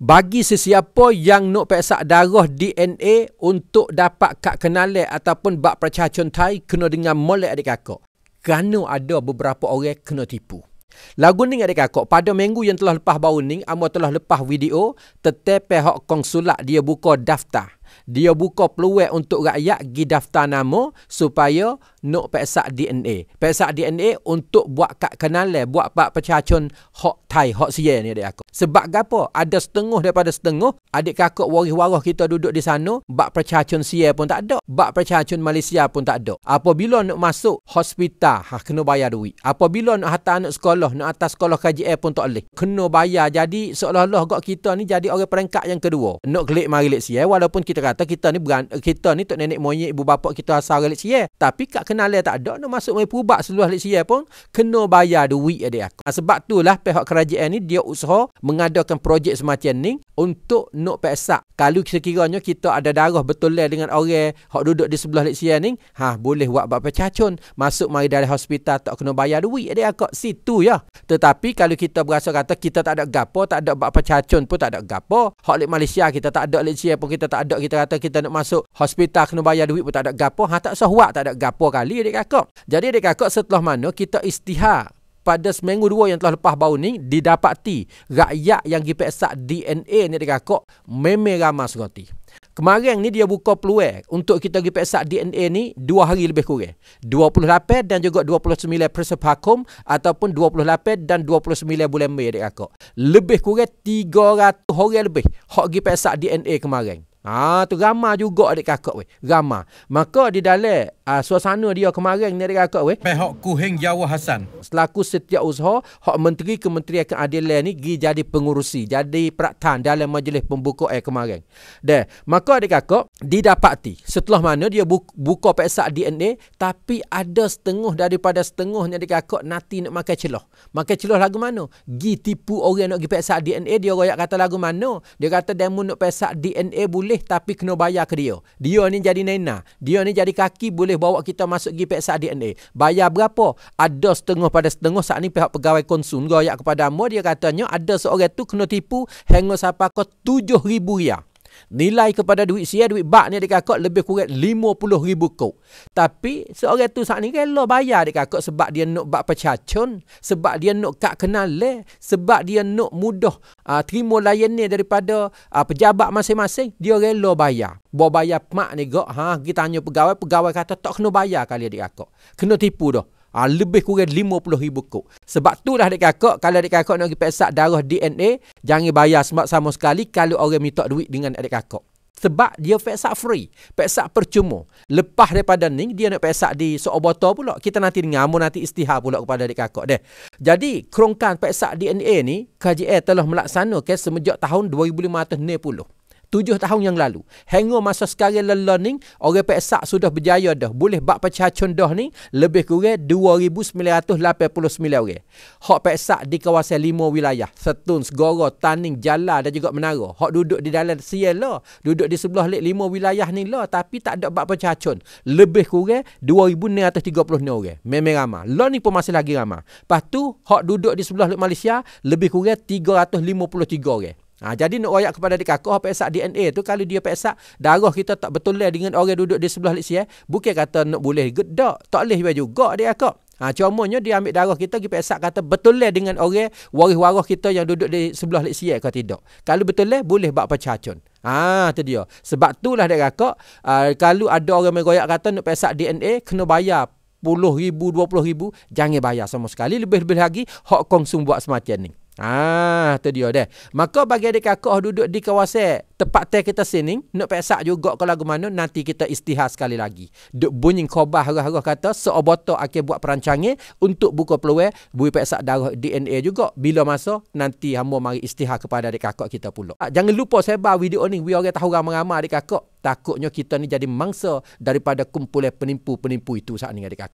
bagi sesiapa yang nak peksak darah DNA untuk dapat kad kenalan ataupun bak percaya contai kena dengan molek adik kakak. Kerana ada beberapa orang kena tipu. Lagu ni adik kakak, pada minggu yang telah lepas baru ni, Amor telah lepas video tetap pihak konsulat dia buka daftar dia buka peluang untuk rakyat pergi daftar nama supaya nak peksa DNA. Peksa DNA untuk buat kad kenalan, buat pak pecacun hok Thai, hok Sia ni adik aku. Sebab apa? Ada setengah daripada setengah adik kakak waris-waris kita duduk di sana, bak pecacun Sia pun tak ada, bak pecacun Malaysia pun tak ada. Apabila nak masuk hospital, ha kena bayar duit. Apabila nak hantar anak sekolah, nak atas sekolah kaji KJL pun tak boleh. Kena bayar. Jadi seolah-olah kita ni jadi orang peringkat yang kedua. Nak klik mari lek Sia walaupun kita kita kata kita ni beran, kita ni tok nenek moyang ibu bapa kita asal orang Leksia. Tapi kat kenal tak ada nak masuk mai pubak seluas Leksia pun kena bayar duit dia. Nah, sebab itulah pihak kerajaan ni dia usaha mengadakan projek semacam ni untuk nak pesak. Kalau sekiranya kita ada darah betul dengan orang hak duduk di sebelah Leksia ni, ha boleh buat bapa cacun masuk mai dari hospital tak kena bayar duit dia aku situ ya. Tetapi kalau kita berasa kata kita tak ada gapo, tak ada bapa cacun pun tak ada gapo. Hak Malaysia kita tak ada Leksia pun kita tak ada kita kata kita nak masuk hospital kena bayar duit pun tak ada gapo ha tak usah tak ada gapo kali adik kakak jadi adik kakak setelah mana kita istihar pada seminggu dua yang telah lepas bau ni didapati rakyat yang diperiksa DNA ni adik kakak meme ramah segoti Kemarin ni dia buka peluang untuk kita pergi periksa DNA ni dua hari lebih kurang. 28 dan juga 29 Persep Hakum ataupun 28 dan 29 bulan Mei dekat aku. Lebih kurang 300 orang lebih hok pergi periksa DNA kemarin. Ha tu ramah juga adik kakak weh. Ramah. Maka di dalam uh, suasana dia kemarin ni adik kakak weh. Pai hok kuhing Jawa Hasan. Selaku setia usaha hok menteri kementerian keadilan ni gi jadi pengurusi, jadi peraktan dalam majlis pembuka eh kemarin. Deh, maka adik kakak didapati setelah mana dia buka peksa DNA tapi ada setengah daripada setengahnya adik kakak nanti nak makan celah. Makan celah lagu mana? Gi tipu orang nak gi peksa DNA dia royak kata lagu mana? Dia kata demo nak peksa DNA boleh boleh tapi kena bayar ke dia. Dia ni jadi nena. Dia ni jadi kaki boleh bawa kita masuk pergi peksa DNA. Bayar berapa? Ada setengah pada setengah saat ni pihak pegawai konsum. Gaya kepada mu dia katanya ada seorang tu kena tipu hanga sampai tujuh ribu riyal. Nilai kepada duit sial duit bak ni adik kakak lebih kurang lima puluh ribu kok. Tapi seorang tu saat ni kalau bayar adik kakak sebab dia nak bak pecacun, sebab dia nak kak kenal sebab dia nak mudah uh, terima layan ni daripada uh, pejabat masing-masing, dia kalau bayar. Buat bayar mak ni kok, ha, kita tanya pegawai, pegawai kata tak kena bayar kali adik kakak. Kena tipu dah. Ha, lebih kurang RM50,000 kok. Sebab tu lah adik kakak, kalau adik kakak nak pergi pesak darah DNA, jangan bayar sebab sama sekali kalau orang minta duit dengan adik kakak. Sebab dia pesak free. Pesak percuma. Lepas daripada ni, dia nak pesak di seorang botol pula. Kita nanti dengar. Amun nanti istihar pula kepada adik kakak. Deh. Jadi, kerongkan pesak DNA ni, KJR telah melaksanakan semenjak tahun 2050 tujuh tahun yang lalu. Hangur masa sekarang lelah ni, orang peksak sudah berjaya dah. Boleh bak pecah condoh ni, lebih kurang 2,989 orang. Hak peksak di kawasan lima wilayah. Setun, Segoro, Taning, Jala dan juga Menara. Hak duduk di dalam Siela, duduk di sebelah lima wilayah ni lah. Tapi tak ada bak pecah con. Lebih kurang 2,936 orang. Memang ramah. Lah ni pun masih lagi ramah. Lepas tu, hak duduk di sebelah Malaysia, lebih kurang 353 orang. Ha, jadi nak royak kepada adik kakak periksa DNA tu kalau dia periksa darah kita tak betul dengan orang duduk di sebelah leksi eh. Bukan kata nak boleh gedak, tak boleh juga adik kakak. Ha, cumanya dia ambil darah kita pergi periksa kata betul dengan orang waris-waris kita yang duduk di sebelah leksi eh kalau tidak. Kalau betul boleh buat pacacun. Ah ha, tu dia. Sebab itulah dia kata ha, uh, kalau ada orang meroyak kata nak periksa DNA kena bayar puluh ribu, dua puluh ribu, jangan bayar sama sekali. Lebih-lebih lagi, hak kongsum buat semacam ni. Ah, tu dia deh. Maka bagi adik kakak duduk di kawasan tempat teh kita sini, nak pesak juga kalau lagu mana nanti kita istihar sekali lagi. Duk bunyi khabar harah-harah kata seobotok akan buat perancangan untuk buka peluang bui pesak darah DNA juga bila masa nanti hamba mari istihar kepada adik kakak kita pula. Ah, jangan lupa sebar video ni, we orang tahu ramai-ramai adik kakak. Takutnya kita ni jadi mangsa daripada kumpulan penipu-penipu itu saat ni adik kakak.